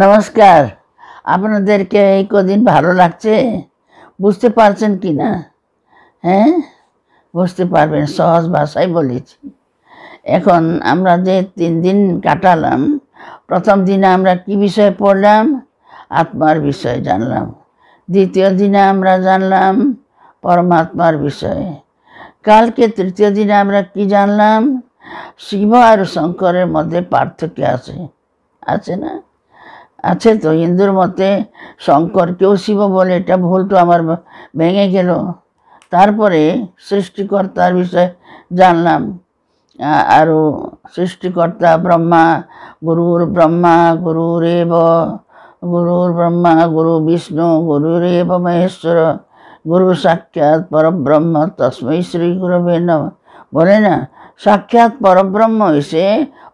নমস্কার আপনাদেরকে এই কদিন ভালো লাগছে বুঝতে পারছেন কি না হ্যাঁ বুঝতে পারবেন সহজ ভাষাই বলেছি এখন আমরা যে তিন দিন কাটালাম প্রথম দিনে আমরা কি বিষয়ে পড়লাম আত্মার বিষয়ে জানলাম দ্বিতীয় দিনে আমরা জানলাম পরমাত্মার বিষয়ে কালকে তৃতীয় দিনে আমরা কি জানলাম শিব আর শঙ্করের মধ্যে পার্থক্য আছে আছে না আছে তো হিন্দুর মতে শঙ্করকেও শিব বলে এটা ভুল তো আমার ভেঙে গেল তারপরে সৃষ্টিকর্তার বিষয়ে জানলাম আরও সৃষ্টিকর্তা ব্রহ্মা গুরুর ব্রহ্মা গুরুরেব গুরুর ব্রহ্মা গুরু বিষ্ণু গুরুরেব মহেশ্বর গুরু সাক্ষাৎ পরব্রহ্ম তস্মৈ শ্রী গুরু বলে না সাক্ষাৎ পরব্রহ্ম এসে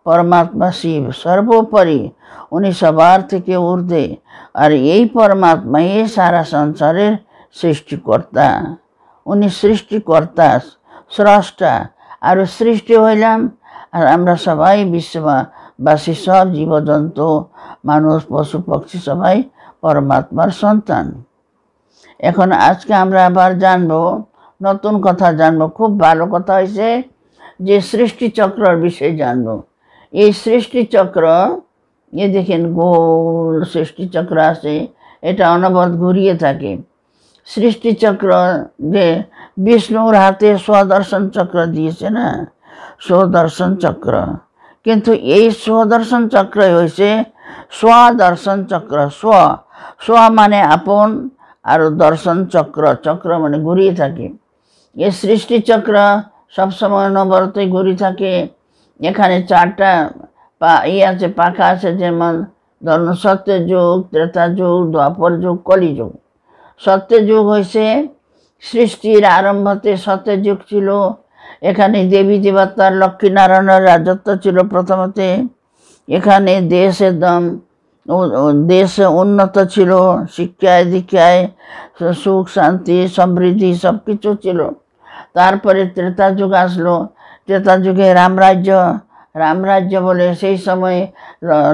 পরমাত্মা শিব সর্বোপরি উনি সবার থেকে ঊর্ধ্বে আর এই পরমাত্মা এই সারা সংসারের সৃষ্টিকর্তা উনি সৃষ্টিকর্তা স্রষ্টা আর সৃষ্টি হইলাম আর আমরা সবাই বিশ্ববাসী সব জীবজন্তু মানুষ পশু পক্ষী সবাই পরমাত্মার সন্তান এখন আজকে আমরা আবার জানবো নতুন কথা জানবো খুব ভালো কথা হয়েছে যে সৃষ্টিচক্রর বিষয়ে জানবো এই সৃষ্টিচক্র এ দেখেন গোল সৃষ্টিচক্র আছে এটা অনবদ ঘুরিয়ে থাকে সৃষ্টিচক্র যে বিষ্ণুর হাতে স্বদর্শন চক্র দিয়েছে না স্বদর্শন চক্র কিন্তু এই স্বদর্শন চক্র হয়েছে স্বদর্শন চক্র স্ব স্ব মানে আপন আর দর্শন চক্র চক্র মানে ঘুরিয়ে থাকে এই সৃষ্টিচক্র সবসময় অনবরতে ঘুরি থাকে এখানে চারটা পা আছে পাখা আছে যেমন ধরুন সত্যের যুগ ত্রেতা যুগ দ্বাপর যুগ কলিযুগ সত্যের যুগ হয়েছে সৃষ্টির আরম্ভতে সত্যের যুগ ছিল এখানে দেবী লক্ষ্মী লক্ষ্মীনারায়ণের রাজত্ব ছিল প্রথমতে এখানে দেশ একদম দেশ উন্নত ছিল শিক্ষায় দীক্ষায় সুখ শান্তি সমৃদ্ধি সব কিছু ছিল তারপরে ত্রেতা যুগ আসলো ত্রেতা যুগে রামরাজ্য রামরাজ্য বলে সেই সময়ে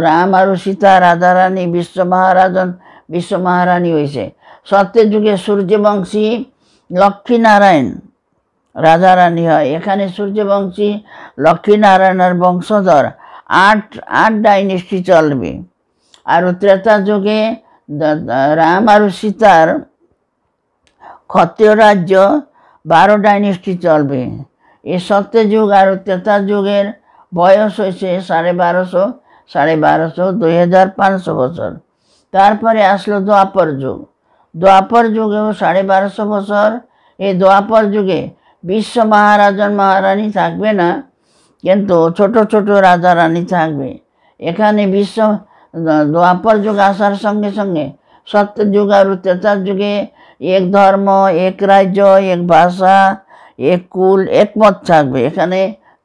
রাম আর সীতা রাধারানী বিশ্ব মহারাজন বিশ্ব মহারানী হয়েছে সত্যের যুগে সূর্যবংশী লক্ষ্মীনারায়ণ রাধারানী হয় এখানে সূর্যবংশী লক্ষ্মীনারায়ণের বংশধর আট আট ডাইনেস্টি চলবে আর ত্রেতা যুগে রাম আর সীতার ক্ষত্রিয় রাজ্য বারো ডাইনেস্টি চলবে এই যুগ আর তেতা যুগের বয়স হয়েছে সাড়ে বারোশো সাড়ে বারোশো দুই হাজার পাঁচশো বছর তারপরে আসলো দোয়াপর যুগ দোয়াপর যুগেও সাড়ে বারোশো বছর এই দোয়াপর যুগে বিশ্ব মহারাজন মহারানী থাকবে না কিন্তু ছোট ছোট রাজা রানী থাকবে এখানে বিশ্ব দোয়াপর যুগ আসার সঙ্গে সঙ্গে সত্য যুগ আর তেতার যুগে এক ধর্ম এক রাজ্য এক ভাষা একুল একমত থাকবে এখানে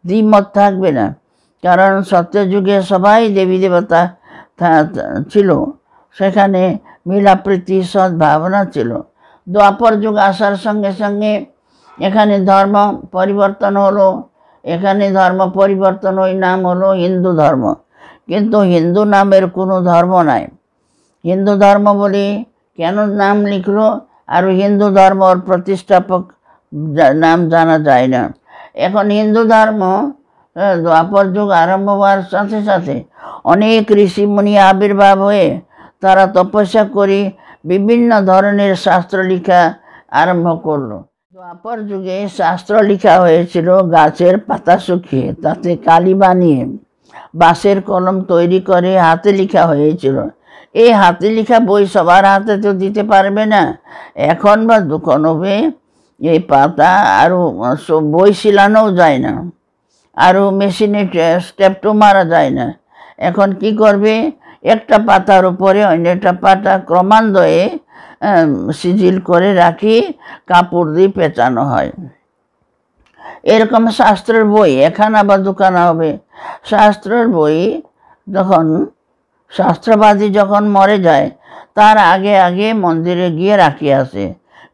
দ্বিমত থাকবে না কারণ সত্যযুগে সবাই দেবী দেবতা ছিল সেখানে মিলাপ্রীতি সদ্ভাবনা ছিল দ্বাপর যুগ আসার সঙ্গে সঙ্গে এখানে ধর্ম পরিবর্তন হলো এখানে ধর্ম পরিবর্তন ওই নাম হলো হিন্দু ধর্ম কিন্তু হিন্দু নামের কোনো ধর্ম নাই হিন্দু ধর্ম বলে কেন নাম লিখলো আর হিন্দু ধর্মর প্রতিষ্ঠাপক নাম জানা যায় না এখন হিন্দু ধর্ম দ্বাপর যুগ আরম্ভ হওয়ার সাথে সাথে অনেক মুনি আবির্ভাব হয়ে তারা তপস্যা করে বিভিন্ন ধরনের শাস্ত্র লেখা আরম্ভ করলো দ্বাপর যুগে শাস্ত্র লেখা হয়েছিল গাছের পাতা শুকিয়ে তাতে কালি বানিয়ে বাঁশের কলম তৈরি করে হাতে লেখা হয়েছিল এই হাতে লেখা বই সবার হাতে তো দিতে পারবে না এখন বা হবে এই পাতা আরও বই শিলানোও যায় না আরও মেশিনে স্টেপটো মারা যায় না এখন কি করবে একটা পাতার উপরে অন্য একটা পাতা ক্রমান্বয়ে সিজিল করে রাখি কাপড় দিয়ে পেঁচানো হয় এরকম শাস্ত্রের বই এখানে আবার দোকান হবে শাস্ত্রের বই যখন শাস্ত্রবাদী যখন মরে যায় তার আগে আগে মন্দিরে গিয়ে রাখি আসে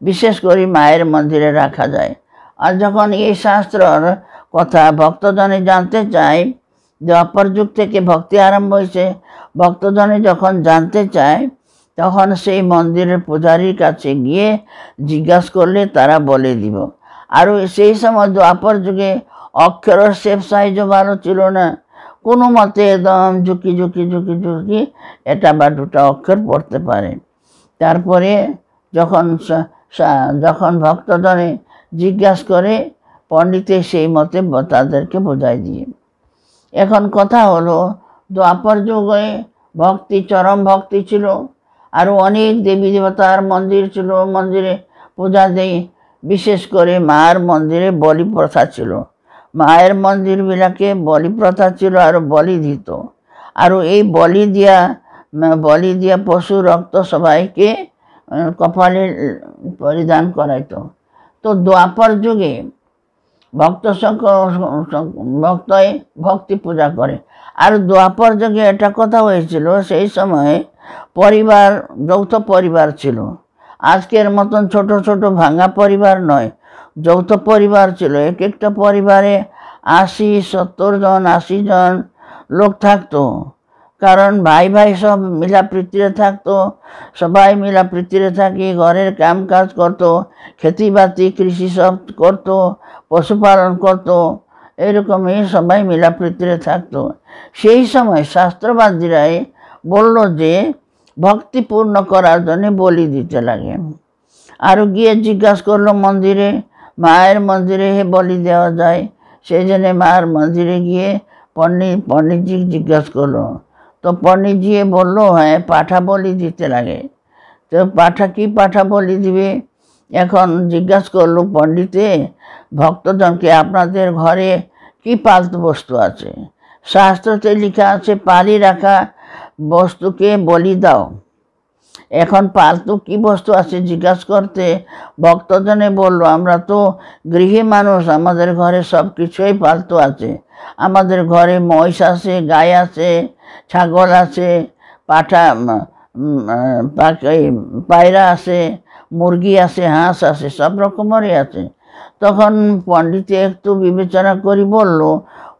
বিশেষ করে মায়ের মন্দিরে রাখা যায় আর যখন এই শাস্ত্রর কথা ভক্তজনে জানতে চায় যে অপর যুগ থেকে ভক্তি আরম্ভ হয়েছে ভক্তজনে যখন জানতে চায় তখন সেই মন্দিরের পূজারীর কাছে গিয়ে জিজ্ঞাসা করলে তারা বলে দিব আর সেই সময় দ্বাপর যুগে অক্ষরের শেফ সাইজও ভালো ছিল না কোনো মতে একদম ঝুঁকি ঝুঁকি ঝুঁকি ঝুঁকি এটা বা দুটা অক্ষর পড়তে পারে তারপরে যখন যখন ভক্তদলে জিজ্ঞাসা করে পণ্ডিতে সেই মতে তাদেরকে বোঝাই দিয়ে এখন কথা হলো দ্বাপর যুগে ভক্তি চরম ভক্তি ছিল আরও অনেক দেবী দেবতার মন্দির ছিল মন্দিরে পূজা দেই বিশেষ করে মায়ের মন্দিরে বলি প্রথা ছিল মায়ের মন্দিরবিলাকে বলি প্রথা ছিল আৰু বলি দিত আৰু এই বলি দিয়া বলি দিয়া পশু রক্ত সবাইকে কপালে পরিধান করাইত তো দ্বাপর যুগে ভক্ত ভক্তই ভক্তি পূজা করে আর দ্বাপর যুগে একটা কথা হয়েছিল সেই সময়ে পরিবার যৌথ পরিবার ছিল আজকের মতন ছোট ছোট ভাঙা পরিবার নয় যৌথ পরিবার ছিল এক একটা পরিবারে আশি সত্তর জন আশি জন লোক থাকতো কারণ ভাই ভাই সব মিলাপ্রীতিরে থাকতো সবাই মিলাপ্রীতিরে থাকি ঘরের কাম কাজ করতো খেতিবাতি কৃষি সব করতো পশুপালন করতো এরকমই সবাই মিলাপ্রীতিরে থাকতো সেই সময় শাস্ত্রবাদীরাই বলল যে ভক্তিপূর্ণ করার জন্যে বলি দিতে লাগে আরও গিয়ে জিজ্ঞাসা করলো মন্দিরে মায়ের মন্দিরে হে বলি দেওয়া যায় সেই জন্যে মায়ের মন্দিরে গিয়ে পণ্ডিত পণ্ডিতজি জিজ্ঞাসা করলো তো পণ্ডিতজিয়ে বললো হ্যাঁ পাঠা বলি দিতে লাগে তো পাঠা কি পাঠা বলি দিবে এখন জিজ্ঞাসা করলো পণ্ডিতে ভক্তজনকে আপনাদের ঘরে কি পালতু বস্তু আছে শাস্ত্রতে লেখা আছে পালি রাখা বস্তুকে বলি দাও এখন পালতু কি বস্তু আছে জিজ্ঞাসা করতে ভক্তজনে বলল আমরা তো গৃহী মানুষ আমাদের ঘরে সব কিছুই পালতু আছে আমাদের ঘরে মহিষ আছে গায়ে আছে ছাগল আছে পাঠা পায়রা আছে মুরগি আছে হাঁস আছে সব রকমেরই আছে তখন পণ্ডিত একটু বিবেচনা করি বলল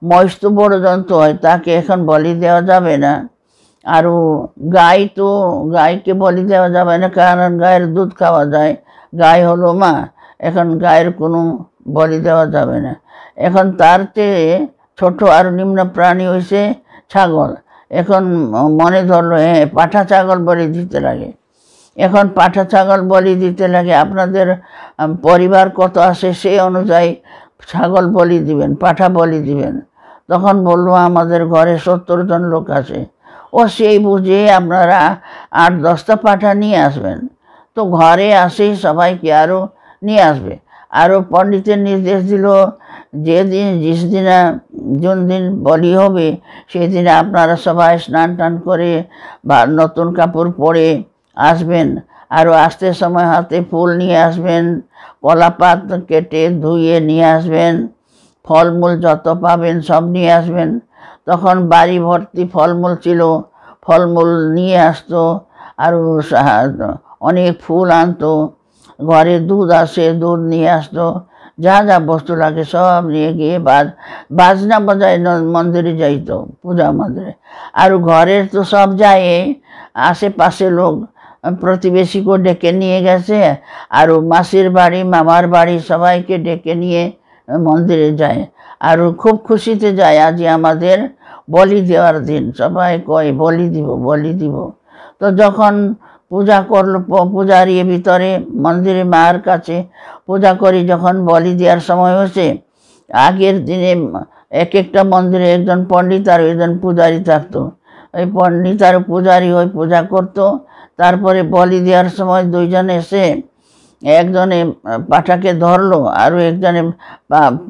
মহিষ তো বড় জন্তু হয় তাকে এখন বলি দেওয়া যাবে না আর গাই তো গাইকে বলি দেওয়া যাবে না কারণ গায়ের দুধ খাওয়া যায় গাই হলো মা এখন গায়ের কোনো বলি দেওয়া যাবে না এখন তার চেয়ে ছোট আর নিম্ন প্রাণী হয়েছে ছাগল এখন মনে ধরলো হ্যাঁ পাঠা ছাগল বলি দিতে লাগে এখন পাঠা ছাগল বলি দিতে লাগে আপনাদের পরিবার কত আছে সে অনুযায়ী ছাগল বলি দিবেন পাঠা বলি দিবেন তখন বললো আমাদের ঘরে সত্তর জন লোক আছে ও সেই বুঝে আপনারা আট দশটা পাঠা নিয়ে আসবেন তো ঘরে আসেই সবাইকে আরও নিয়ে আসবে আরও পণ্ডিতের নির্দেশ দিল যেদিন যিস দিনা যোন দিন বলি হবে সেদিনে আপনারা সবাই স্নান টান করে বা নতুন কাপড় পরে আসবেন আরও আসতে সময় হাতে ফুল নিয়ে আসবেন কলা পাত কেটে ধুয়ে নিয়ে আসবেন ফলমূল যত পাবেন সব নিয়ে আসবেন তখন বাড়ি ভর্তি ফলমূল ছিল ফলমূল নিয়ে আসতো আর অনেক ফুল আনতো ঘরে দুধ আসে দুধ নিয়ে আসতো যা যা বস্তু লাগে সব নিয়ে গিয়ে বাজ বাজনা বাজায় মন্দিরে তো পূজা মন্দিরে আর ঘরের তো সব যায় আশেপাশে লোক প্রতিবেশীকে ডেকে নিয়ে গেছে আর মাসির বাড়ি মামার বাড়ি সবাইকে ডেকে নিয়ে মন্দিরে যায় আর খুব খুশিতে যায় আজ আমাদের বলি দেওয়ার দিন সবাই কয় বলি দিব বলি দিব তো যখন পূজা করলো পূজার ইয়ে ভিতরে মন্দিরে মার কাছে পূজা করি যখন বলি দেওয়ার সময় হচ্ছে আগের দিনে এক একটা মন্দিরে একজন পণ্ডিত আর একজন পূজারি থাকতো ওই পণ্ডিত আর পূজারি ওই পূজা করতো তারপরে বলি দেওয়ার সময় দুইজন এসে একজনে পাঠাকে ধরলো আর একজনে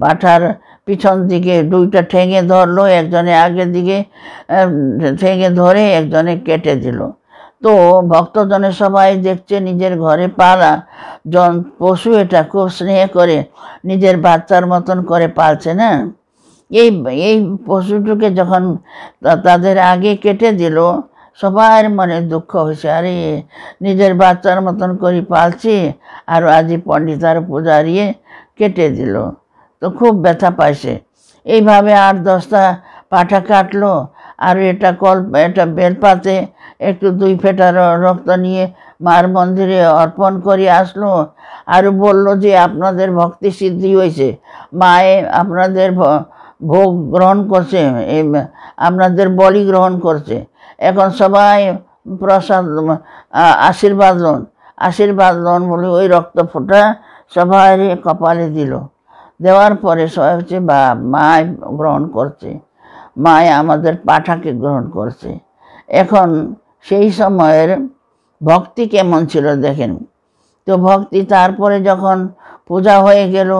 পাঠার পিছন দিকে দুইটা ঠেঙে ধরলো একজনে আগের দিকে ঠেঙে ধরে একজনে কেটে দিল তো ভক্তজনের সবাই দেখছে নিজের ঘরে পালা জন পশু এটা খুব স্নেহ করে নিজের বাচ্চার মতন করে পালছে না এই এই পশুটুকে যখন তাদের আগে কেটে দিল সবার মনে দুঃখ হয়েছে আরে নিজের বাচ্চার মতন করে পালছি আর আজি পণ্ডিতার পূজারিয়ে কেটে দিল তো খুব ব্যথা পাইছে এইভাবে আর দশটা পাঠা কাটলো আর এটা কল এটা বেলপাতে একটু দুই ফেটা রক্ত নিয়ে মার মন্দিরে অর্পণ করে আসলো আর বলল যে আপনাদের ভক্তি সিদ্ধি হয়েছে মায়ে আপনাদের ভোগ গ্রহণ করছে আপনাদের বলি গ্রহণ করছে এখন সবাই প্রসাদ আশীর্বাদ লোন আশীর্বাদ লোন বলে ওই রক্ত ফোটা সবাই কপালে দিল দেওয়ার পরে সবাই হচ্ছে বা মায় গ্রহণ করছে মায় আমাদের পাঠাকে গ্রহণ করছে এখন সেই সময়ের ভক্তি কেমন ছিল দেখেন তো ভক্তি তারপরে যখন পূজা হয়ে গেল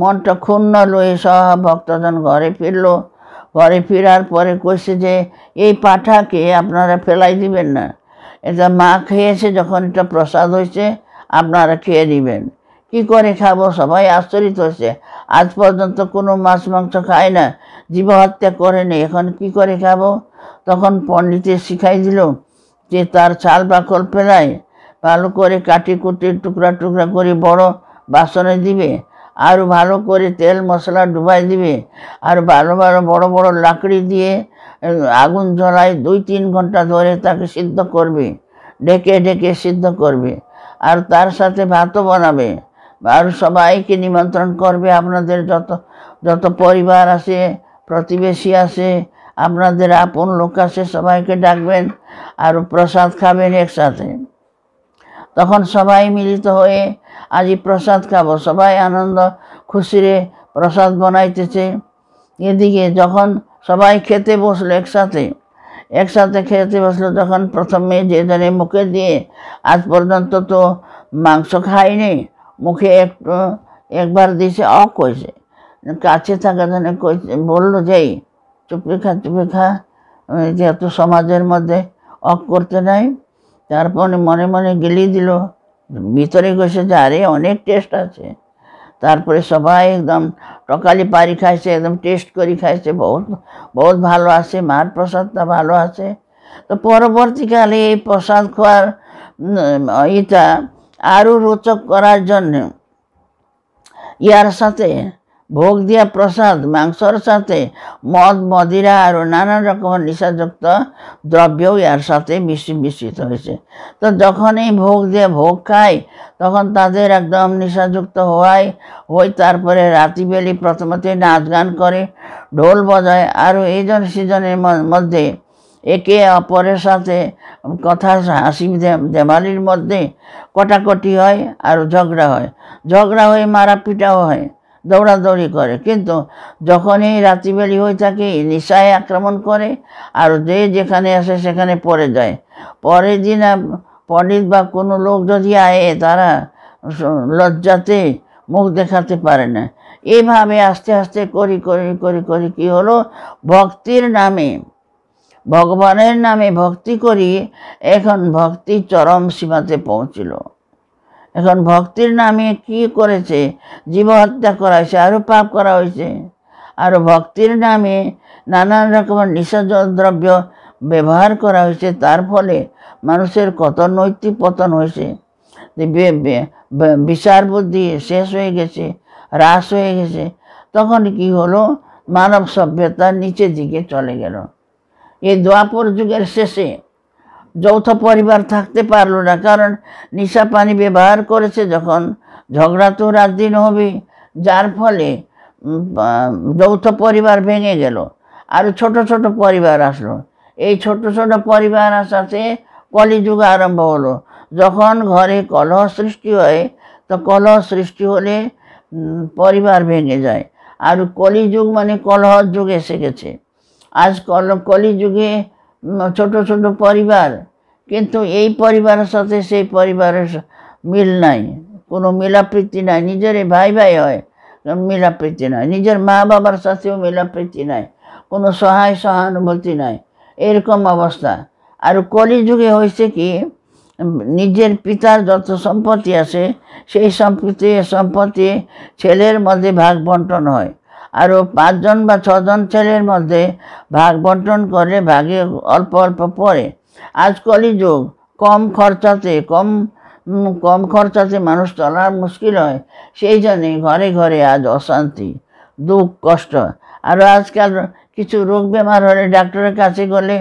মনটা ক্ষুণ্ণ লয়ে সহ ভক্তজন ঘরে ফিরল ঘরে ফেরার পরে কইছে যে এই পাঠাকে আপনারা ফেলাই দিবেন না এটা মা খেয়েছে যখন এটা প্রসাদ হয়েছে আপনারা খেয়ে নেবেন কি করে খাবো সবাই আশ্চরিত হয়েছে আজ পর্যন্ত কোনো মাছ মাংস খায় না জীবহত্যা করেনি এখন কি করে খাবো তখন পণ্ডিতের শিখাই দিল যে তার চাল বাকল ফেলায় ভালো করে কাটি কুটি টুকরা টুকরা করে বড় বাসনে দিবে আর ভালো করে তেল মশলা ডুবাই দিবে আর ভালো ভালো বড় বড় লাকড়ি দিয়ে আগুন জ্বলায় দুই তিন ঘন্টা ধরে তাকে সিদ্ধ করবে ডেকে ডেকে সিদ্ধ করবে আর তার সাথে ভাতও বানাবে আর সবাইকে নিমন্ত্রণ করবে আপনাদের যত যত পরিবার আছে প্রতিবেশী আছে আপনাদের আপন লোক আছে সবাইকে ডাকবেন আর প্রসাদ খাবেন একসাথে তখন সবাই মিলিত হয়ে আজি প্রসাদ খাবো সবাই আনন্দ খুশিরে প্রসাদ বানাইতেছে এদিকে যখন সবাই খেতে বসলো একসাথে একসাথে খেতে বসলো যখন প্রথমে যে জনে মুখে দিয়ে আজ পর্যন্ত তো মাংস খাইনি মুখে একটু একবার দিয়েছে অ কইছে কাছে থাকা জনে কইছে বললো যেই চুপেখা চুপেখা যেহেতু সমাজের মধ্যে অক করতে নাই তারপরে মনে মনে গেলি দিল ভিতরে গেছে যে আরে অনেক টেস্ট আছে তারপরে সবাই একদম টকালি পারি খাইছে একদম টেস্ট করে খাইছে বহুত বহুত ভালো আছে মার প্রসাদটা ভালো আছে তো পরবর্তীকালে এই প্রসাদ খোয়ার এটা আরও রোচক করার জন্য ইয়ার সাথে ভোগ দিয়া প্রসাদ মাংসর সাথে মদ মদিরা আর নানান রকম নেশাযুক্ত দ্রব্যও ইয়ার সাথে মিশ্রি মিশ্রিত হয়েছে তো যখন এই ভোগ দিয়ে ভোগ খায় তখন তাদের একদম নেশাযুক্ত হওয়ায় ওই তারপরে রাতিবেলি প্রথমতে নাচ গান করে ঢোল বজায় এই এইজন সিজনের মধ্যে একে অপরের সাথে কথা হাসি দেমালির মধ্যে কটাকটি হয় আর ঝগড়া হয় ঝগড়া হয়ে মারাপিটাও হয় দৌড়াদৌড়ি করে কিন্তু যখনই রাতিবেলি হয়ে থাকে নিশায় আক্রমণ করে আর যে যেখানে আসে সেখানে পড়ে যায় পরের দিন পণ্ডিত বা কোনো লোক যদি আয়ে তারা লজ্জাতে মুখ দেখাতে পারে না এইভাবে আস্তে আস্তে করি করি করি করি কি হলো ভক্তির নামে ভগবানের নামে ভক্তি করি এখন ভক্তি চরম সীমাতে পৌঁছিল এখন ভক্তির নামে কি করেছে জীব হত্যা করা হয়েছে আরও পাপ করা হয়েছে আরও ভক্তির নামে নানান রকমের নিষেধ দ্রব্য ব্যবহার করা হয়েছে তার ফলে মানুষের কত নৈতিক পতন হয়েছে বিচার বুদ্ধি শেষ হয়ে গেছে হ্রাস হয়ে গেছে তখন কি হলো মানব সভ্যতা নিচের দিকে চলে গেল এই দোয়াপর যুগের শেষে যৌথ পরিবার থাকতে পারল না কারণ নিশা পানি ব্যবহার করেছে যখন ঝগড়া তো রাত দিন হবে যার ফলে যৌথ পরিবার ভেঙে গেল আর ছোট ছোট পরিবার আসলো এই ছোট ছোট পরিবার আসাতে কলিযুগ আরম্ভ হলো যখন ঘরে কলহ সৃষ্টি হয় তো কলহ সৃষ্টি হলে পরিবার ভেঙে যায় আর কলিযুগ মানে কলহ যুগ এসে গেছে আজ কল কলিযুগে ছোট ছোট পরিবার কিন্তু এই পরিবারের সাথে সেই পরিবারের মিল নাই কোনো মিলাপ্রীতি নাই নিজের ভাই ভাই হয় মিলাপ্রীতি নাই নিজের মা বাবার সাথেও মিলাপ্রীতি নাই কোনো সহায় সহানুভূতি নাই এরকম অবস্থা আর কলিযুগে হয়েছে কি নিজের পিতার যত সম্পত্তি আছে সেই সম্পত্তি সম্পত্তি ছেলের মধ্যে ভাগ বন্টন হয় আরও পাঁচজন বা ছজন ছেলের মধ্যে ভাগ বন্টন করে ভাগে অল্প অল্প পড়ে আজকালই যোগ কম খরচাতে কম কম খরচাতে মানুষ চলার মুশকিল হয় সেই জন্যে ঘরে ঘরে আজ অশান্তি দুঃখ কষ্ট আরও আজকাল কিছু রোগ বেমার হলে ডাক্তারের কাছে গেলে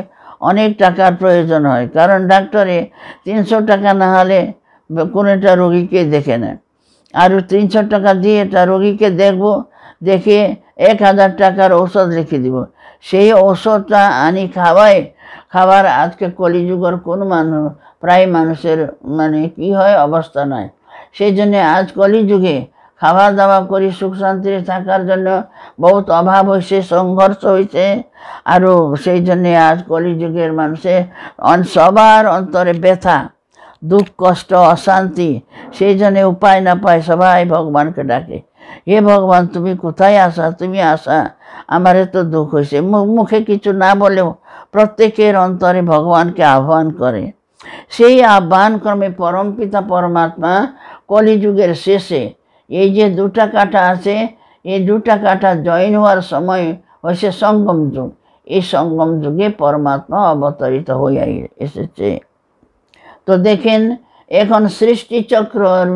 অনেক টাকার প্রয়োজন হয় কারণ ডাক্তারে তিনশো টাকা না হলে কোনোটা রোগীকে দেখে না আর তিনশো টাকা দিয়ে তা রোগীকে দেখবো দেখে এক হাজার টাকার ঔষধ রেখে দিব সেই ঔষধটা আনি খাওয়াই খাবার আজকে কলিযুগর কোনো মানুষ প্রায় মানুষের মানে কি হয় অবস্থা নয় সেই জন্য আজ কলিযুগে খাওয়া দাওয়া করে সুখ শান্তি থাকার জন্য বহুত অভাব হয়েছে সংঘর্ষ হয়েছে আর সেই জন্যে আজ কলিযুগের মানুষে সবার অন্তরে ব্যথা দুঃখ কষ্ট অশান্তি সেই জন্য উপায় না পায় সবাই ভগবানকে ডাকে হে ভগবান তুমি কোথায় আসা তুমি আসা আমার এত দুঃখ হয়েছে মুখে কিছু না বলেও প্রত্যেকের অন্তরে ভগবানকে আহ্বান করে সেই আহ্বান ক্রমে পরম পিতা পরমাত্মা কলিযুগের শেষে এই যে দুটা কাটা আছে এই দুটা কাটা জয়ন হওয়ার সময় হয়েছে সঙ্গম যুগ এই সঙ্গম যুগে পরমাত্মা অবতরিত হয়ে এসেছে তো দেখেন এখন সৃষ্টিচক্রর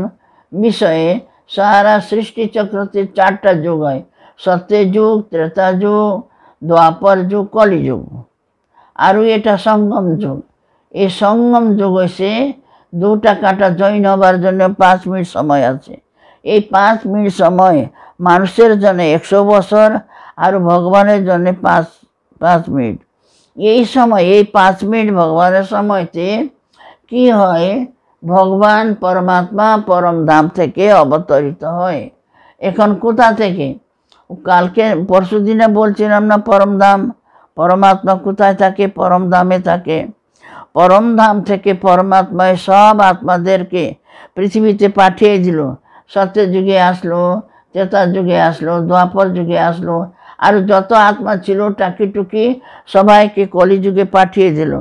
বিষয়ে সারা সৃষ্টি চক্রতে চারটা चारटा হয় সত্য যুগ ত্রেতা যুগ দ্বাপর যুগ কলিযুগ আর এটা সঙ্গম যুগ এই সঙ্গম যুগ হয়েছে দুটা কাটা জৈন হবার জন্য পাঁচ মিনিট সময় আছে এই পাঁচ মিনিট সময় মানুষের জন্য একশো বছর আর ভগবানের জন্য পাঁচ পাঁচ মিনিট এই সময় এই পাঁচ মিনিট ভগবানের সময়তে কি হয় ভগবান পরমাত্মা পরম ধাম থেকে অবতরিত হয় এখন কোথা থেকে কালকে পরশু দিনে বলছিলাম না পরমধাম পরমাত্মা কোথায় থাকে পরম দামে থাকে পরম ধাম থেকে পরমাত্মায় সব আত্মাদেরকে পৃথিবীতে পাঠিয়ে দিল সত্য যুগে আসলো চেতা যুগে আসলো দ্বাপর যুগে আসলো আর যত আত্মা ছিল টাকি টুকি সবাইকে কলিযুগে পাঠিয়ে দিল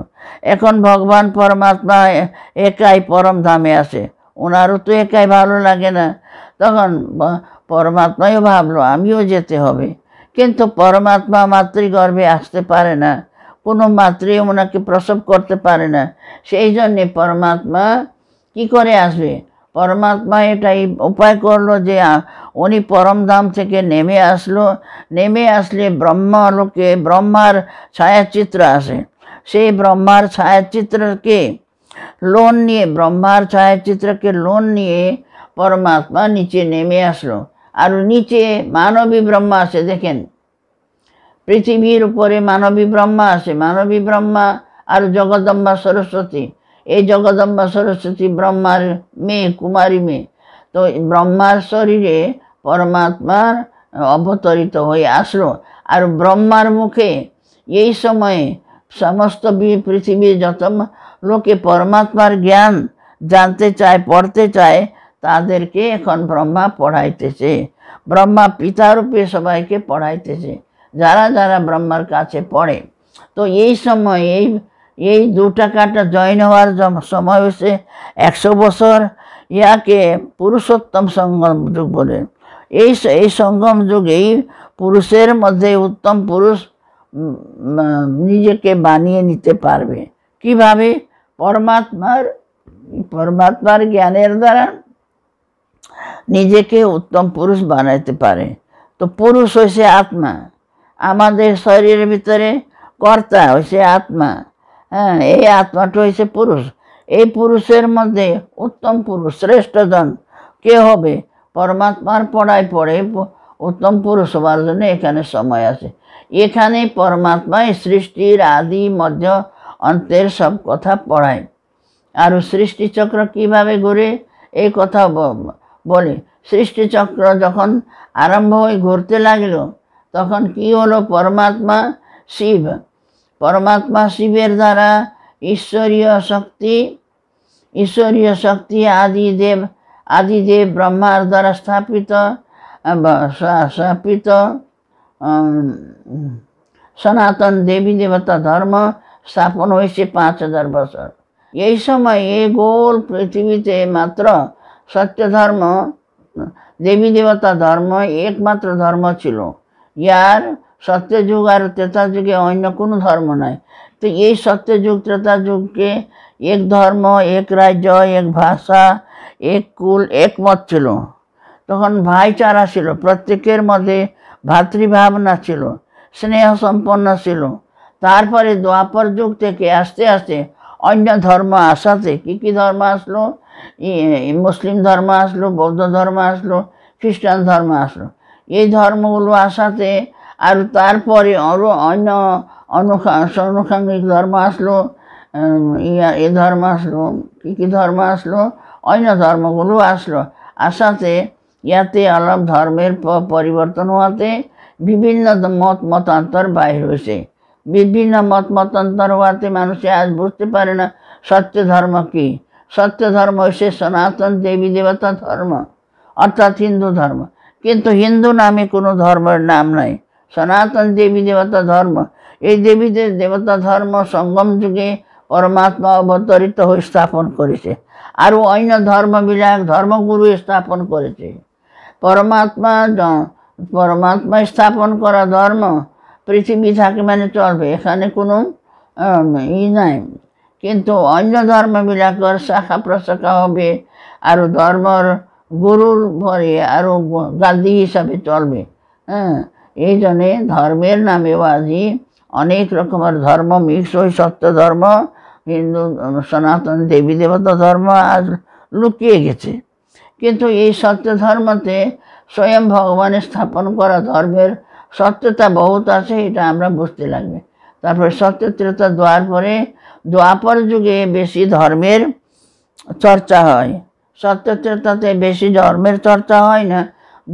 এখন ভগবান পরমাত্মা একাই পরম ধামে আছে ওনারও তো একাই ভালো লাগে না তখন পরমাত্মাও ভাবলো আমিও যেতে হবে কিন্তু পরমাত্মা মাতৃগর্ভে আসতে পারে না কোনো মাতৃ ওনাকে প্রসব করতে পারে না সেই জন্যে পরমাত্মা কি করে আসবে পরমাত্মা এটাই উপায় করলো যে উনি পরমধাম থেকে নেমে আসলো নেমে আসলে ব্রহ্মালোকে ব্রহ্মার ছায়াচিত্র আসে সেই ব্রহ্মার ছায়াচিত্রকে লোন নিয়ে ব্রহ্মার ছায়াচিত্রকে লোন নিয়ে পরমাত্মা নিচে নেমে আসলো আর নিচে মানবী ব্রহ্মা আছে দেখেন পৃথিবীর উপরে মানবী ব্রহ্মা আছে মানবী ব্রহ্মা আর জগদম্বা সরস্বতী এই জগদম্বা সরস্বতী ব্রহ্মার মেয়ে কুমারী মেয়ে তো ব্রহ্মার শরীরে পরমাত্মার অবতরিত হয়ে আসলো আর ব্রহ্মার মুখে এই সময়ে সমস্ত পৃথিবীর যত লোকে পরমাত্মার জ্ঞান জানতে চায় পড়তে চায় তাদেরকে এখন ব্রহ্মা পড়াইতেছে ব্রহ্মা পিতারূপে সবাইকে পড়াইতেছে যারা যারা ব্রহ্মার কাছে পড়ে তো এই সময় এই এই দু টাকাটা জয়েন হওয়ার সময় হয়েছে একশো বছর ইয়াকে পুরুষোত্তম সঙ্গম যুগ বলে এই এই সঙ্গম যুগেই পুরুষের মধ্যে উত্তম পুরুষ নিজেকে বানিয়ে নিতে পারবে কিভাবে পরমাত্মার পরমাত্মার জ্ঞানের দ্বারা নিজেকে উত্তম পুরুষ বানাইতে পারে তো পুরুষ হয়েছে আত্মা আমাদের শরীরের ভিতরে কর্তা হয়েছে আত্মা হ্যাঁ এই আত্মাটা হয়েছে পুরুষ এই পুরুষের মধ্যে উত্তম পুরুষ শ্রেষ্ঠজন কে হবে পরমাত্মার পড়ায় পড়ে উত্তম পুরুষ হওয়ার জন্য এখানে সময় আছে এখানে পরমাত্মায় সৃষ্টির আদি মধ্য অন্তের সব কথা পড়ায় আর সৃষ্টিচক্র কিভাবে ঘুরে এই কথা বলে সৃষ্টিচক্র যখন আরম্ভ হয়ে ঘুরতে লাগলো তখন কি হলো পরমাত্মা শিব পরমাত্মা শিবের দ্বারা ঈশ্বরীয় শক্তি ঈশ্বরীয় শক্তি আদিদেব আদিদেব ব্রহ্মার দ্বারা স্থাপিত স্থাপিত সনাতন দেবী দেবতা ধর্ম স্থাপন হয়েছে পাঁচ হাজার বছর এই সময় এই গোল পৃথিবীতে মাত্র সত্য ধর্ম দেবী দেবতা ধর্ম একমাত্র ধর্ম ছিল ইয়ার সত্যযুগ আর ত্রেতা যুগে অন্য কোনো ধর্ম নাই তো এই সত্যযুগ ত্রেতা যুগকে এক ধর্ম এক রাজ্য এক ভাষা এক কুল একমত ছিল তখন ভাইচারা ছিল প্রত্যেকের মধ্যে ভাতৃভাবনা ছিল স্নেহ সম্পন্ন ছিল তারপরে দ্বাপর যুগ থেকে আস্তে আস্তে অন্য ধর্ম আসাতে কি কি ধর্ম আসলো মুসলিম ধর্ম আসলো বৌদ্ধ ধর্ম আসলো খ্রিস্টান ধর্ম আসলো এই ধর্মগুলো আসাতে আর তারপরে আরও অন্য অনুষাঙ্গিক ধর্ম আসলো ইয়া এ ধর্ম আসলো কী কী ধর্ম আসলো অন্য ধর্মগুলো আসলো আসাতে ইয়াতে আলাপ ধর্মের পরিবর্তন হওয়াতে বিভিন্ন মত মতান্তর বাহির হয়েছে বিভিন্ন মত মতান্তর হওয়াতে মানুষে আজ বুঝতে পারে না সত্য ধর্ম কী সত্য ধর্ম সে সনাতন দেবী দেবতা ধর্ম অর্থাৎ হিন্দু ধর্ম কিন্তু হিন্দু নামে কোনো ধর্মের নাম নাই সনাতন দেবী দেবতা ধর্ম এই দেবীদের দেবতা ধর্ম সঙ্গম যুগে পরমাত্মা অবতরিত হয়ে স্থাপন করেছে আর অন্য ধর্মবিলাক ধর্মগুরু স্থাপন করেছে পরমাত্মা পরমাত্মা স্থাপন করা ধর্ম পৃথিবী থাকে মানে চলবে এখানে কোনো ই নাই কিন্তু অন্য ধর্মবিলাকৰ শাখা প্রশাখা হবে আৰু ধর্মর গুরুর ভরে আৰু গান্ধী হিসাবে চলবে হ্যাঁ এই জন্যে ধর্মের নামেও আজি অনেক রকমের ধর্ম মিক্স ওই সত্য ধর্ম হিন্দু সনাতন দেবী দেবতা ধর্ম আজ লুকিয়ে গেছে কিন্তু এই সত্য ধর্মতে স্বয়ং ভগবানের স্থাপন করা ধর্মের সত্যতা বহুত আছে এটা আমরা বুঝতে লাগবে তারপর সত্যত্রেতা দোয়ার পরে দোয়াপর যুগে বেশি ধর্মের চর্চা হয় সত্যত্রেতাতে বেশি ধর্মের চর্চা হয় না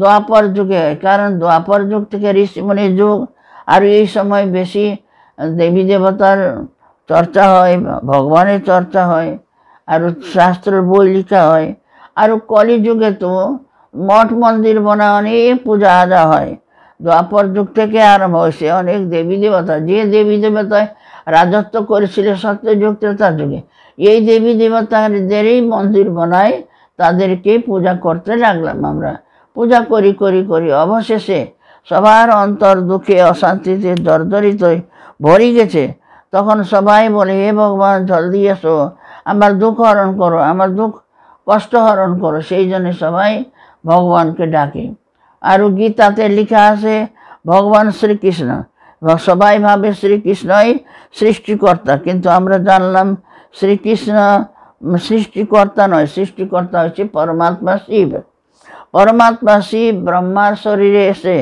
দোয়াপর যুগে কারণ দোয়াপর যুগ থেকে ঋষিমণি যুগ আর এই সময় বেশি দেবী দেবতার চর্চা হয় ভগবানের চর্চা হয় আর শাস্ত্রের বই লিখা হয় আর কলিযুগে তো মঠ মন্দির বনা অনেক পূজা আদা হয় দ্বাপর যুগ থেকে আরম্ভ হয়েছে অনেক দেবী দেবতা যে দেবী দেবতায় রাজত্ব করেছিল সত্যযুগ ত্রেতা যুগে এই দেবী দেবতাদেরই মন্দির বানায় তাদেরকে পূজা করতে লাগলাম আমরা পূজা করি করি করি অবশেষে সবার অন্তর দুঃখে অশান্তিতে জর্জরিত ভরি গেছে তখন সবাই বলে হে ভগবান জলদি এসো আমার দুঃখ হরণ করো আমার দুঃখ কষ্ট হরণ করো সেই জন্য সবাই ভগবানকে ডাকে আর গীতাতে লেখা আছে ভগবান শ্রীকৃষ্ণ সবাই ভাবে শ্রীকৃষ্ণই সৃষ্টিকর্তা কিন্তু আমরা জানলাম শ্রীকৃষ্ণ সৃষ্টিকর্তা নয় সৃষ্টিকর্তা হচ্ছে পরমাত্মা শিব পরমাত্মা শিব ব্রহ্মার শরীরে এসে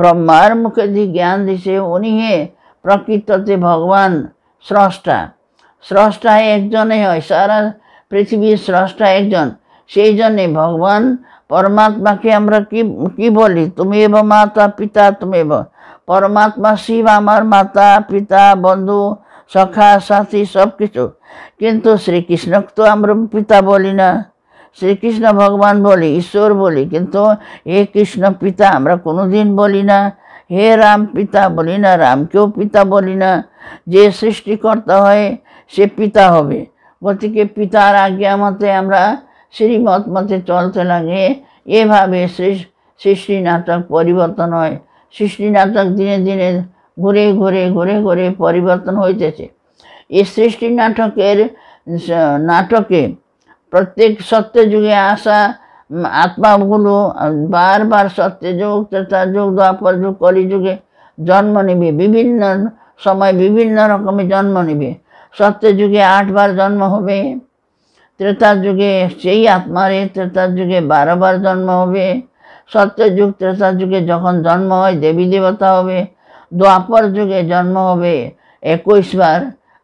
ব্রহ্মার মুখে দিয়ে জ্ঞান দিছে উনি হে প্রকৃততে ভগবান স্রষ্টা স্রষ্টা একজনে হয় সারা পৃথিবীর স্রষ্টা একজন সেই জন্যে ভগবান পরমাত্মাকে আমরা কি কি বলি তুমি এব মাতা পিতা তুমি এব পরমাত্মা শিব আমার মাতা পিতা বন্ধু সখা সাথী সব কিছু কিন্তু শ্রীকৃষ্ণ তো আমরা পিতা বলি না শ্রীকৃষ্ণ ভগবান বলি ঈশ্বর বলি কিন্তু হে কৃষ্ণ পিতা আমরা কোনোদিন বলি না হে রাম পিতা বলি না রামকেও পিতা বলি না যে সৃষ্টিকর্তা হয় সে পিতা হবে গতিকে পিতার আজ্ঞা মতে আমরা শ্রীমত মতে চলতে লাগে এভাবে সৃষ্টি নাটক পরিবর্তন হয় সৃষ্টি নাটক দিনে দিনে ঘুরে ঘুরে ঘুরে ঘুরে পরিবর্তন হইতেছে এই সৃষ্টি নাটকের নাটকে প্রত্যেক যুগে আসা আত্মাগুলো বারবার সত্যযুগ তথা যুগ দ্বাপর যুগ কলিযুগে জন্ম নেবে বিভিন্ন সময় বিভিন্ন রকমের জন্ম নেবে যুগে আটবার জন্ম হবে ত্রেতার যুগে সেই আত্মারে ত্রেতার যুগে বারোবার জন্ম হবে যুগ ত্রেতার যুগে যখন জন্ম হয় দেবী দেবতা হবে দ্বাপর যুগে জন্ম হবে একুশবার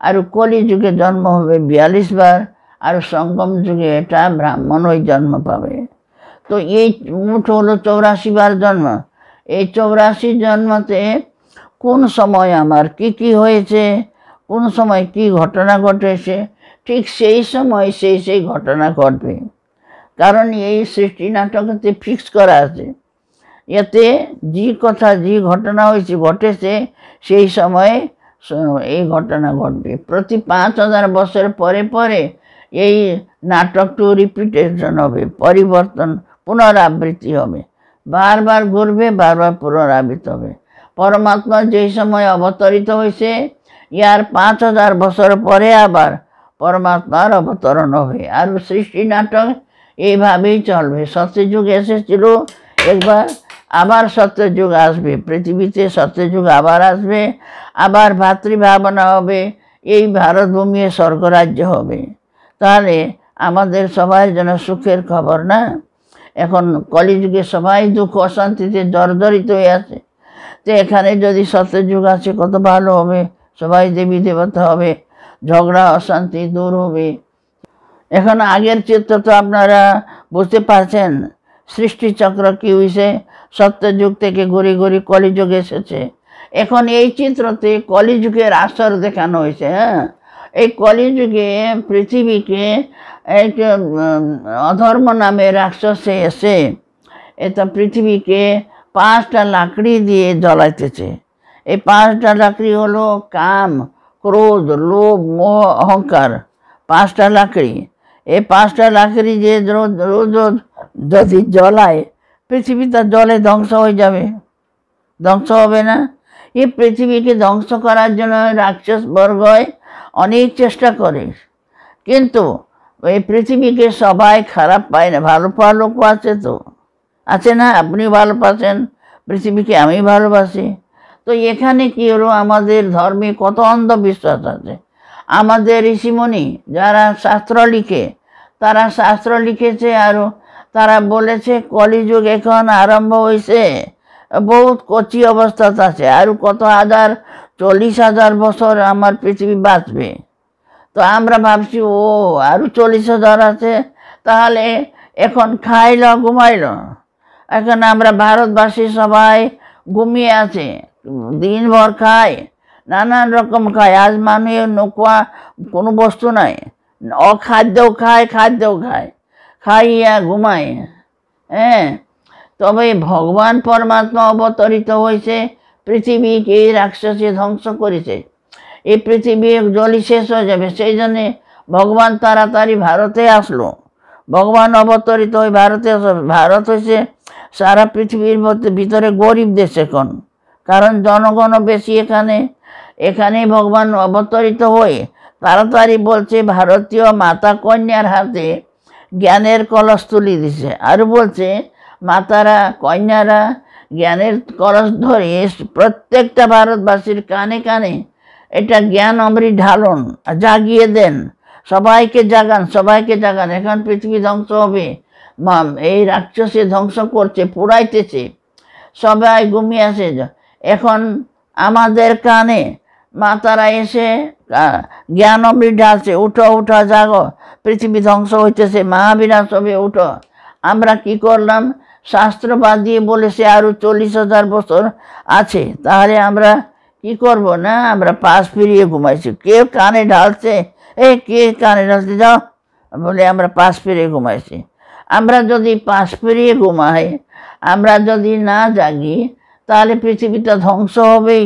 আর কলি যুগে জন্ম হবে বিয়াল্লিশবার আর সঙ্গম যুগে এটা ব্রাহ্মণ ওই জন্ম পাবে তো এই মুঠ হলো চৌরাশিবার জন্ম এই চৌরাশি জন্মতে কোন সময় আমার কি কি হয়েছে কোন সময় কি ঘটনা ঘটেছে ঠিক সেই সময় সেই সেই ঘটনা ঘটবে কারণ এই সৃষ্টি নাটকতে ফিক্স করা আছে এতে যে কথা যে ঘটনা হয়েছে ঘটেছে সেই সময়ে এই ঘটনা ঘটবে প্রতি পাঁচ হাজার বছর পরে পরে এই নাটকটু রিপিটেশন হবে পরিবর্তন পুনরাবৃত্তি হবে বারবার ঘুরবে বারবার পুনরাবৃত্তি হবে পরমাত্মা যেই সময় অবতরিত হয়েছে ইয়ার পাঁচ হাজার বছর পরে আবার পরমাত্মার অবতরণ হবে আর সৃষ্টি নাটক এইভাবেই চলবে সত্যযুগ এসেছিল একবার আবার সত্যযুগ আসবে পৃথিবীতে সত্যযুগ আবার আসবে আবার ভাতৃভাবনা হবে এই ভারতভূমিয়ে স্বর্গরাজ্য হবে তাহলে আমাদের সবাই যেন সুখের খবর না এখন কলিযুগে সবাই দুঃখ অশান্তিতে জর্জরিত হয়ে আছে তো এখানে যদি সত্যযুগ আছে কত ভালো হবে সবাই দেবী দেবতা হবে ঝগড়া অশান্তি দূর হবে এখন আগের চিত্র তো আপনারা বুঝতে পারছেন সৃষ্টিচক্র কী হয়েছে সত্যযুগ থেকে ঘুরি ঘুরি কলিযুগ এসেছে এখন এই চিত্রতে কলিযুগের আসর দেখানো হয়েছে হ্যাঁ এই কলিযুগে পৃথিবীকে অধর্ম নামে রাক্ষসে এসে এটা পৃথিবীকে পাঁচটা লাকড়ি দিয়ে জ্বলাইতেছে এই পাঁচটা লাকড়ি হলো কাম ক্রোধ লোভ মোহ অহংকার পাঁচটা লাকড়ি এই পাঁচটা লাকড়ি যে রোজ রোদ যদি জ্বলায় পৃথিবী তার জলে ধ্বংস হয়ে যাবে ধ্বংস হবে না এই পৃথিবীকে ধ্বংস করার জন্য রাক্ষস বর্গ অনেক চেষ্টা করে কিন্তু এই পৃথিবীকে সবাই খারাপ পায় না ভালো পাওয়া লোকও আছে তো আছে না আপনি ভালো পাচ্ছেন পৃথিবীকে আমি ভালোবাসি তো এখানে কি হলো আমাদের ধর্মে কত অন্ধবিশ্বাস আছে আমাদের ঋষিমণি যারা শাস্ত্র লিখে তারা শাস্ত্র লিখেছে আরও তারা বলেছে কলিযুগ এখন আরম্ভ হয়েছে বহুত কচি অবস্থাত আছে আর কত হাজার চল্লিশ হাজার বছর আমার পৃথিবী বাঁচবে তো আমরা ভাবছি ও আরও চল্লিশ হাজার আছে তাহলে এখন খাইল ঘুমাইল এখন আমরা ভারতবাসী সবাই ঘুমিয়ে আছে দিনভর খায় নানান রকম খায় আজ মানুষের নোকুয়া কোনো বস্তু নাই অখাদ্যও খায় খাদ্যও খায় খাইয়া ঘুমায় হ্যাঁ তবে ভগবান পরমাত্মা অবতরিত হয়েছে পৃথিবীকে এই রাক্ষসে ধ্বংস করেছে এই পৃথিবী জলি শেষ হয়ে যাবে সেই জন্যে ভগবান তাড়াতাড়ি ভারতে আসলো ভগবান অবতরিত হয়ে ভারতে ভারত হয়েছে সারা পৃথিবীর ভিতরে গরিব দেশ এখন কারণ জনগণ বেশি এখানে এখানে ভগবান অবতরিত হয়ে তাড়াতাড়ি বলছে ভারতীয় মাতা কন্যার হাতে জ্ঞানের কলস তুলে দিছে আর বলছে মাতারা কন্যারা জ্ঞানের কলস ধরে প্রত্যেকটা ভারতবাসীর কানে কানে এটা জ্ঞান অমৃ ঢালন জাগিয়ে দেন সবাইকে জাগান সবাইকে জাগান এখন পৃথিবী ধ্বংস হবে এই রাক্ষসে ধ্বংস করছে পুরাইতেছে সবাই ঘুমিয়ে আসে এখন আমাদের কানে মাতারা এসে জ্ঞান অমৃত ঢালছে উঠো উঠো জাগো পৃথিবী ধ্বংস হইতেছে মহাবিনাশ হবে উঠো আমরা কি করলাম শাস্ত্র বাদ দিয়ে বলেছে আরও চল্লিশ হাজার বছর আছে তাহলে আমরা কি করব না আমরা পাশ ফিরিয়ে ঘুমাইছি কে কানে ঢালছে এ কে কানে ঢালছে যাও বলে আমরা পাশ ফিরিয়ে ঘুমাইছি আমরা যদি পাশ ফিরিয়ে ঘুমাই আমরা যদি না জাগি তাহলে পৃথিবীটা ধ্বংস হবেই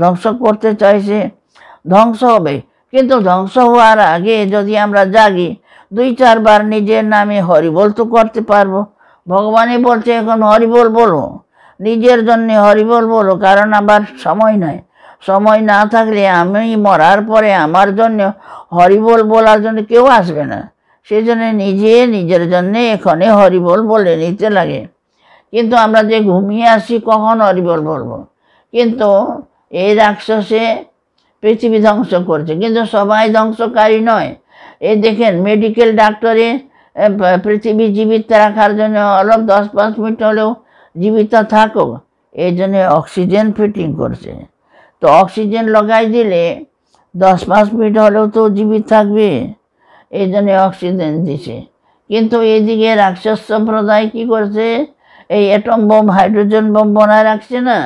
ধ্বংস করতে চাইছে ধ্বংস হবে কিন্তু ধ্বংস হওয়ার আগে যদি আমরা জাগি দুই চারবার নিজের নামে হরিবল তো করতে পারবো ভগবানই বলছে এখন হরিবল বলো নিজের জন্য হরিবল বলো কারণ আবার সময় নাই সময় না থাকলে আমি মরার পরে আমার জন্য হরিবল বলার জন্য কেউ আসবে না সেজন্য নিজে নিজের জন্যে এখানে হরিবল বলে নিতে লাগে কিন্তু আমরা যে ঘুমিয়ে আসি কখন হরিবল বলবো কিন্তু এই রাক্ষসে পৃথিবী ধ্বংস করছে কিন্তু সবাই ধ্বংসকারী নয় এ দেখেন মেডিকেল ডাক্তারে পৃথিবী জীবিত রাখার জন্য অলপ দশ পাঁচ মিনিট হলেও জীবিত থাকুক এই জন্য অক্সিজেন ফিটিং করছে তো অক্সিজেন লগাই দিলে দশ পাঁচ মিনিট হলেও তো জীবিত থাকবে এই জন্য অক্সিজেন দিছে কিন্তু এদিকে রাক্ষস সম্প্রদায় কী করছে এই অ্যাটম বোম হাইড্রোজেন বোম বনায় রাখছে না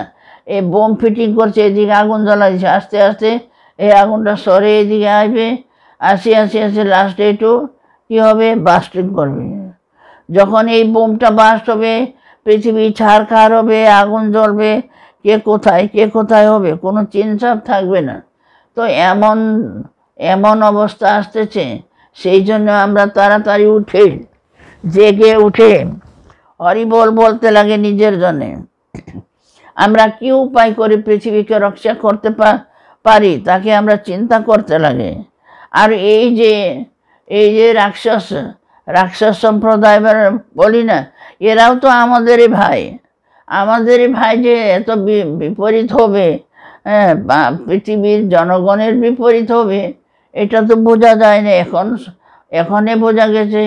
এই বোম ফিটিং করছে এদিকে আগুন জ্বালাচ্ছে আস্তে আস্তে এই আগুনটা সরে এদিকে আসবে আসে আসে আসে লাস্টে একটু কী হবে বাস্টিং করবে যখন এই বোমটা বাস্ট হবে পৃথিবী ছাড়খাড় হবে আগুন জ্বলবে কে কোথায় কে কোথায় হবে কোনো চিনসাপ থাকবে না তো এমন এমন অবস্থা আসতেছে সেই জন্য আমরা তাড়াতাড়ি উঠে জেগে উঠে হরিবল বলতে লাগে নিজের জন্যে আমরা কি উপায় করে পৃথিবীকে রক্ষা করতে পারি তাকে আমরা চিন্তা করতে লাগে আর এই যে এই যে রাক্ষস রাক্ষস সম্প্রদায় বলি না এরাও তো আমাদেরই ভাই আমাদেরই ভাই যে এত বিপরীত হবে হ্যাঁ পৃথিবীর জনগণের বিপরীত হবে এটা তো বোঝা যায় না এখন এখনে বোঝা গেছে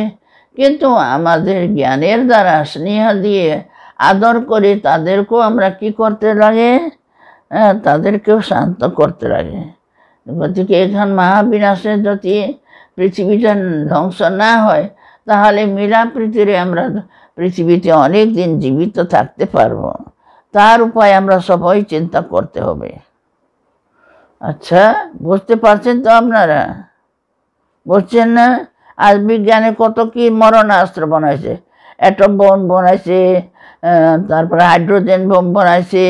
কিন্তু আমাদের জ্ঞানের দ্বারা স্নেহা দিয়ে আদর করে তাদেরকেও আমরা কি করতে লাগে তাদেরকেও শান্ত করতে লাগে গতিকে এখান মহাবিনাশে যদি পৃথিবীটা ধ্বংস না হয় তাহলে মিলাপ্রীতিরে আমরা পৃথিবীতে অনেক দিন জীবিত থাকতে পারবো তার উপায় আমরা সবাই চিন্তা করতে হবে আচ্ছা বুঝতে পারছেন তো আপনারা বুঝছেন না আজ বিজ্ঞানে কত কি মরণাস্ত্র বানাইছে অ্যাটম বোম বানাইছে তারপরে হাইড্রোজেন বোম বানাইছে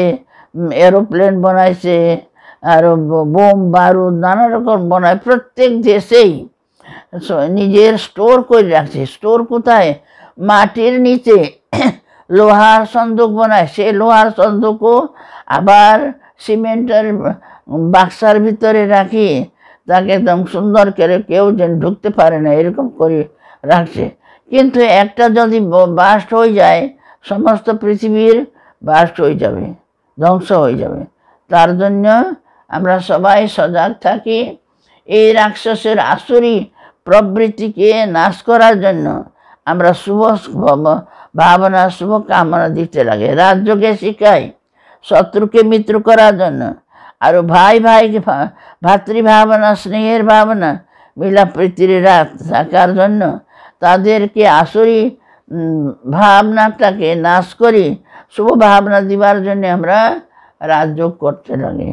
এরোপ্লেন বানাইছে আর বোম বারুদ নানা রকম বানায় প্রত্যেক দেশেই নিজের স্টোর করে রাখছে স্টোর কোথায় মাটির নিচে লোহার সন্দুক বানায় সেই লোহার সন্দুকও আবার সিমেন্টের বাক্সার ভিতরে রাখি তাকে একদম সুন্দর করে কেউ যেন ঢুকতে পারে না এরকম করে রাখছে কিন্তু একটা যদি বাস্ট হয়ে যায় সমস্ত পৃথিবীর বাস্ট হয়ে যাবে ধ্বংস হয়ে যাবে তার জন্য আমরা সবাই সজাগ থাকি এই রাক্ষসের আসুরি প্রবৃত্তিকে নাশ করার জন্য আমরা শুভ ভাবনা শুভ কামনা দিতে লাগে রাজ্যকে শিখাই শত্রুকে মিত্র করার জন্য আর ভাই ভাই ভাতৃভাবনা স্নেহের ভাবনা মিলা প্রীতির রাত থাকার জন্য তাদেরকে আসরি ভাবনাটাকে নাশ করে শুভ ভাবনা দিবার জন্য আমরা রাজযোগ করতে লাগে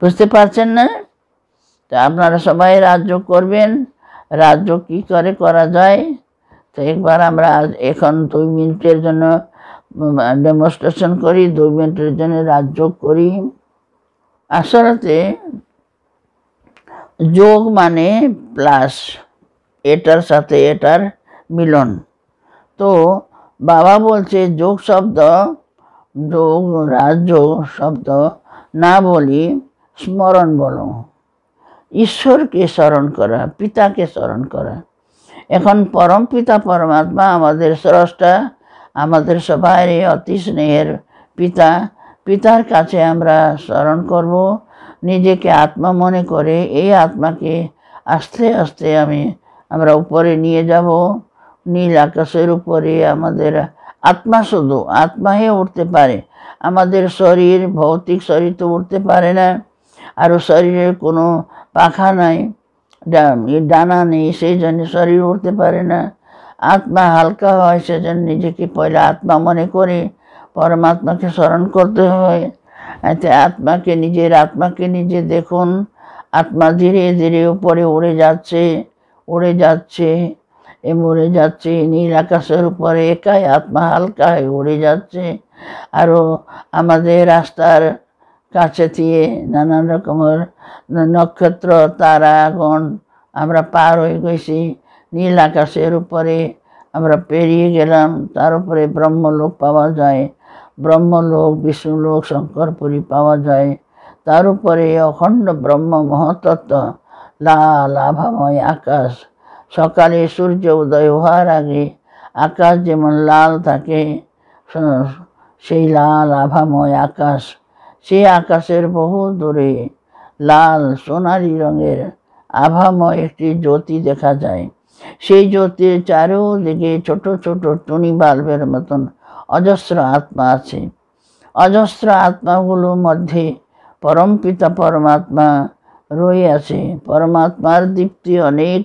বুঝতে পারছেন না তো আপনারা সবাই রাজযোগ করবেন রাজযোগ কী করে করা যায় তো একবার আমরা এখন দুই মিনিটের জন্য ডেমনস্ট্রেশন করি দুই মিনিটের জন্য রাজযোগ করি আসলে যোগ মানে প্লাস এটার সাথে এটার মিলন তো বাবা বলছে যোগ শব্দ যোগ রাজযোগ শব্দ না বলি স্মরণ বলো ঈশ্বরকে স্মরণ করা পিতাকে স্মরণ করা এখন পরম পিতা পরমাত্মা আমাদের স্রষ্টা আমাদের সবাই অতি স্নেহের পিতা পিতার কাছে আমরা স্মরণ করব নিজেকে আত্মা মনে করে এই আত্মাকে আস্তে আস্তে আমি আমরা উপরে নিয়ে যাব নীল আকাশের উপরে আমাদের আত্মা শুধু আত্মা হয়ে উঠতে পারে আমাদের শরীর ভৌতিক শরীর তো উঠতে পারে না আর শরীরের কোনো পাখা নাই ডানা নেই সেই জন্য শরীর উঠতে পারে না আত্মা হালকা হয় সেজন্য নিজেকে পয়লা আত্মা মনে করে পরমাত্মাকে স্মরণ করতে হয় আত্মাকে নিজের আত্মাকে নিজে দেখুন আত্মা ধীরে ধীরে উপরে উড়ে যাচ্ছে উড়ে যাচ্ছে এ মরে যাচ্ছে নীল আকাশের উপরে একাই আত্মা হালকায় উড়ে যাচ্ছে আরও আমাদের রাস্তার কাছে দিয়ে নানান রকমের নক্ষত্র তারাগণ আমরা পার হয়ে গেছি নীল আকাশের উপরে আমরা পেরিয়ে গেলাম তার উপরে ব্রহ্মলোক পাওয়া যায় ব্রহ্মলোক বিষ্ণুলোক শঙ্করপুরী পাওয়া যায় তার উপরে অখণ্ড ব্রহ্ম মহতত্ত্ব লাল আভাময় আকাশ সকালে সূর্য উদয় হওয়ার আগে আকাশ যেমন লাল থাকে সেই লাল আভাময় আকাশ সেই আকাশের বহু দূরে লাল সোনারি রঙের আভাময় একটি জ্যোতি দেখা যায় সেই জ্যোতির চারোদিকে ছোট ছোট টুনি বাল্বের মতন অজস্র আত্মা আছে অজস্র আত্মাগুলোর মধ্যে পিতা পরমাত্মা রয়ে আছে পরমাত্মার দীপ্তি অনেক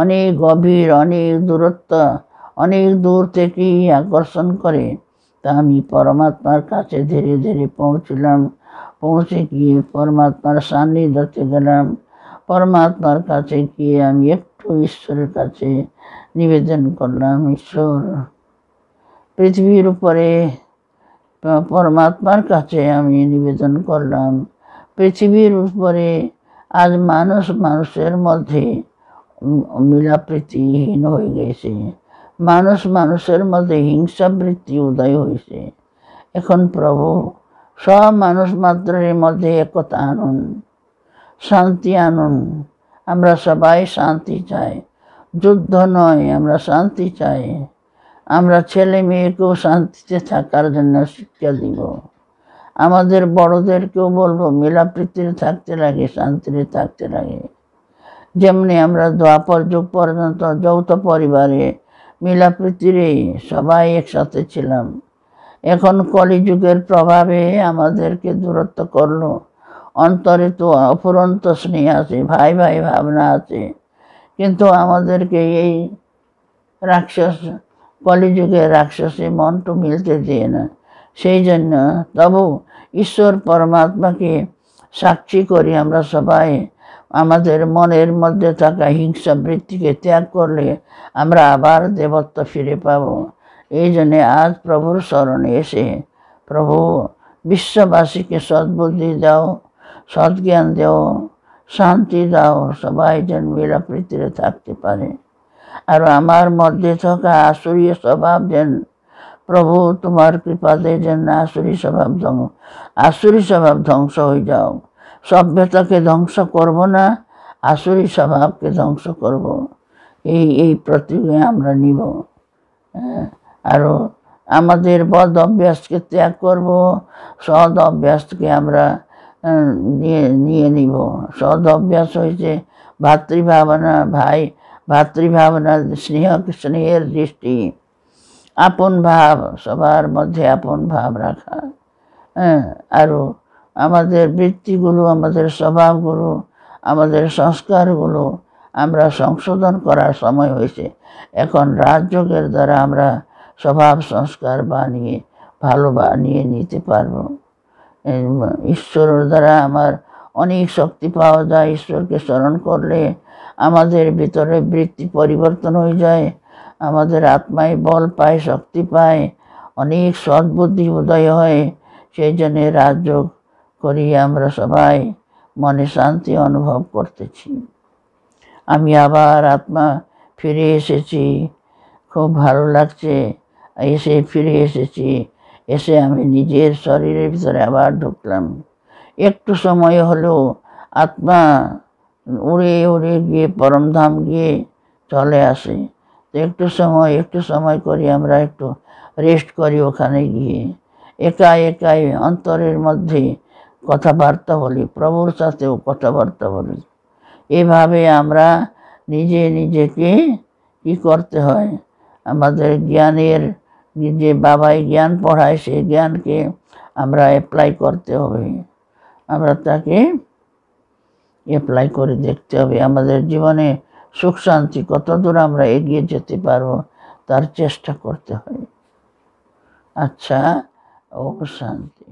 অনেক গভীর অনেক দূরত্ব অনেক দূর থেকেই আকর্ষণ করে তা আমি পরমাত্মার কাছে ধীরে ধীরে পৌঁছলাম পৌঁছে গিয়ে পরমাত্মার সান্নিধ্যতে গেলাম পরমাত্মার কাছে গিয়ে আমি একটু ঈশ্বরের কাছে নিবেদন করলাম ঈশ্বর পৃথিবীর উপরে পরমাত্মার কাছে আমি নিবেদন করলাম পৃথিবীর উপরে আজ মানুষ মানুষের মধ্যে মিলাপ্রীতিহীন হয়ে গেছে মানুষ মানুষের মধ্যে হিংসাবৃত্তি উদয় হয়েছে এখন প্রভু সব মানুষ মাত্রের মধ্যে একতা আনুন শান্তি আনুন আমরা সবাই শান্তি চাই যুদ্ধ নয় আমরা শান্তি চাই আমরা ছেলে মেয়েকেও শান্তিতে থাকার জন্য শিক্ষা দিব আমাদের বড়দেরকেও বলবো মিলাপ্রীতির থাকতে লাগে শান্তিতে থাকতে লাগে যেমনি আমরা দ্বাপর যুগ পর্যন্ত যৌথ পরিবারে মিলাপ্রীতিরেই সবাই একসাথে ছিলাম এখন কলিযুগের প্রভাবে আমাদেরকে দূরত্ব করলো অন্তরে তো অফুরন্ত স্নেহ আছে ভাই ভাই ভাবনা আছে কিন্তু আমাদেরকে এই রাক্ষস কলিযুগে রাক্ষসী মন তো মিলতে দিয়ে না সেই জন্য তবু ঈশ্বর পরমাত্মাকে সাক্ষী করি আমরা সবাই আমাদের মনের মধ্যে থাকা হিংসা বৃত্তিকে ত্যাগ করলে আমরা আবার দেবত্ব ফিরে পাব এই জন্যে আজ প্রভুর স্মরণে এসে প্রভু বিশ্ববাসীকে সদ্বুদ্ধি দাও সদ্জ্ঞান দাও শান্তি দাও সবাই যেন মিলাপ্রীতিরে থাকতে পারে আর আমার মধ্যে থাকা আসুরীয় স্বভাব যেন প্রভু তোমার কৃপাতে যেন আসুরি স্বভাব ধ্বংস আসুরি স্বভাব ধ্বংস হয়ে যাও সভ্যতাকে ধ্বংস করব না আসুরি স্বভাবকে ধ্বংস করব এই এই প্রতিজ্ঞা আমরা নিব হ্যাঁ, আর আমাদের বদ অভ্যাসকে ত্যাগ করব সদ অভ্যাসকে আমরা নিয়ে নিয়ে নিব সদ অভ্যাস হয়েছে ভাতৃভাবনা ভাই ভাতৃভাবনা স্নেহ স্নেহের দৃষ্টি আপন ভাব সবার মধ্যে আপন ভাব রাখা হ্যাঁ আমাদের বৃত্তিগুলো আমাদের স্বভাবগুলো আমাদের সংস্কারগুলো আমরা সংশোধন করার সময় হয়েছে এখন রাজযোগের দ্বারা আমরা স্বভাব সংস্কার বানিয়ে ভালো বানিয়ে নিতে পারব ঈশ্বরের দ্বারা আমার অনেক শক্তি পাওয়া যায় ঈশ্বরকে স্মরণ করলে আমাদের ভিতরে বৃত্তি পরিবর্তন হয়ে যায় আমাদের আত্মায় বল পায় শক্তি পায় অনেক সদ্বুদ্ধি উদয় হয় সেই জন্যে রাজযোগ করি আমরা সবাই মনে শান্তি অনুভব করতেছি আমি আবার আত্মা ফিরে এসেছি খুব ভালো লাগছে এসে ফিরে এসেছি এসে আমি নিজের শরীরের ভিতরে আবার ঢুকলাম একটু সময় হলো আত্মা উড়ে উড়ে গিয়ে পরমধাম গিয়ে চলে আসে তো একটু সময় একটু সময় করি আমরা একটু রেস্ট করি ওখানে গিয়ে একা একাই অন্তরের মধ্যে কথাবার্তা বলি প্রভুর সাথেও কথাবার্তা বলি এভাবে আমরা নিজে নিজেকে কি করতে হয় আমাদের জ্ঞানের যে বাবাই জ্ঞান পড়ায় সেই জ্ঞানকে আমরা অ্যাপ্লাই করতে হবে আমরা তাকে অ্যাপ্লাই করে দেখতে হবে আমাদের জীবনে সুখ শান্তি কত দূর আমরা এগিয়ে যেতে পারবো তার চেষ্টা করতে হয় আচ্ছা ও শান্তি